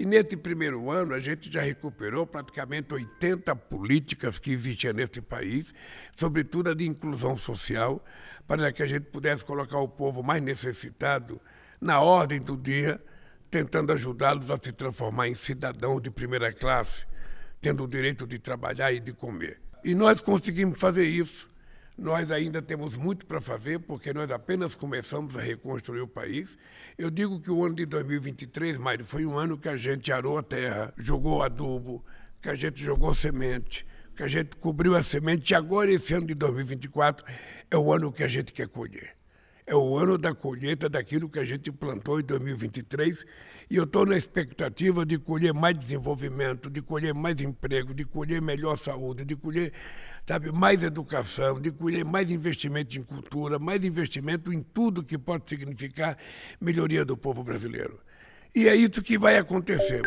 E nesse primeiro ano, a gente já recuperou praticamente 80 políticas que existiam nesse país, sobretudo a de inclusão social, para que a gente pudesse colocar o povo mais necessitado na ordem do dia, tentando ajudá-los a se transformar em cidadãos de primeira classe, tendo o direito de trabalhar e de comer. E nós conseguimos fazer isso nós ainda temos muito para fazer, porque nós apenas começamos a reconstruir o país. Eu digo que o ano de 2023, Mário, foi um ano que a gente arou a terra, jogou adubo, que a gente jogou semente, que a gente cobriu a semente. E agora, esse ano de 2024, é o ano que a gente quer colher é o ano da colheita daquilo que a gente plantou em 2023 e eu estou na expectativa de colher mais desenvolvimento, de colher mais emprego, de colher melhor saúde, de colher sabe, mais educação, de colher mais investimento em cultura, mais investimento em tudo que pode significar melhoria do povo brasileiro. E é isso que vai acontecer.